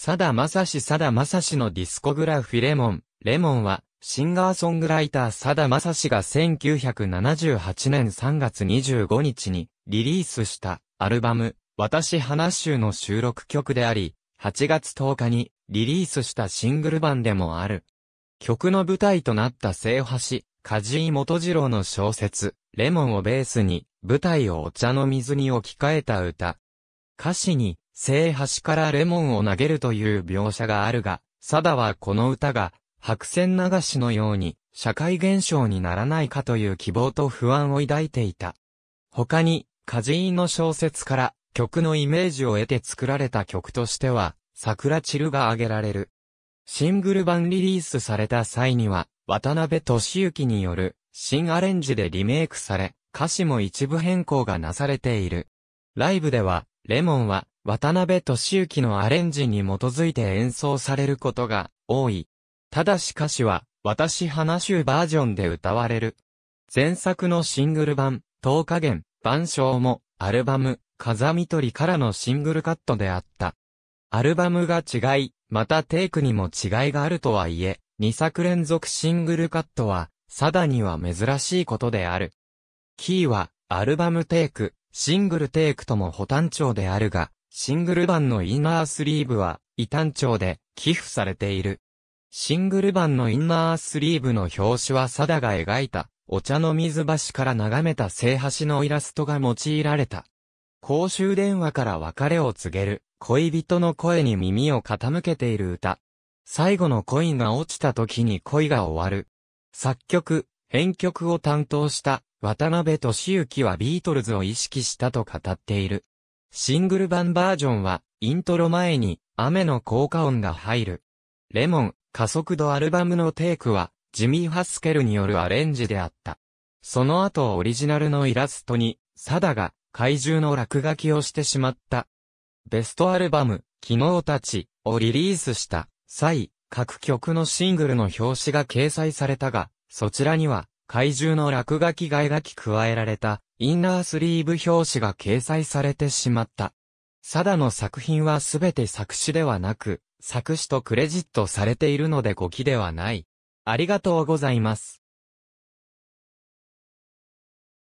サダマサシサダマサシのディスコグラフィレモン、レモンは、シンガーソングライターサダマサシが1978年3月25日にリリースしたアルバム、私花集の収録曲であり、8月10日にリリースしたシングル版でもある。曲の舞台となった聖橋、梶井元次郎の小説、レモンをベースに、舞台をお茶の水に置き換えた歌。歌詞に、正端からレモンを投げるという描写があるが、サダはこの歌が、白線流しのように、社会現象にならないかという希望と不安を抱いていた。他に、人井の小説から曲のイメージを得て作られた曲としては、桜散るが挙げられる。シングル版リリースされた際には、渡辺俊之による新アレンジでリメイクされ、歌詞も一部変更がなされている。ライブでは、レモンは渡辺俊之のアレンジに基づいて演奏されることが多い。ただし歌詞は、私話集バージョンで歌われる。前作のシングル版、10加減、晩章も、アルバム、風見鳥からのシングルカットであった。アルバムが違い、またテイクにも違いがあるとはいえ、2作連続シングルカットは、サダには珍しいことである。キーは、アルバムテイク、シングルテイクとも補短調であるが、シングル版のインナースリーブは、異端調で寄付されている。シングル版のインナースリーブの表紙はサダが描いた、お茶の水橋から眺めた聖橋のイラストが用いられた。公衆電話から別れを告げる、恋人の声に耳を傾けている歌。最後の恋が落ちた時に恋が終わる。作曲、編曲を担当した、渡辺敏之はビートルズを意識したと語っている。シングル版バージョンは、イントロ前に、雨の効果音が入る。レモン、加速度アルバムのテイクは、ジミー・ハスケルによるアレンジであった。その後オリジナルのイラストに、サダが怪獣の落書きをしてしまった。ベストアルバム、昨日たちをリリースした際、各曲のシングルの表紙が掲載されたが、そちらには怪獣の落書きが描き加えられたインナースリーブ表紙が掲載されてしまった。サダの作品はすべて作詞ではなく、作詞とクレジットされているので語気ではない。ありがとうございます。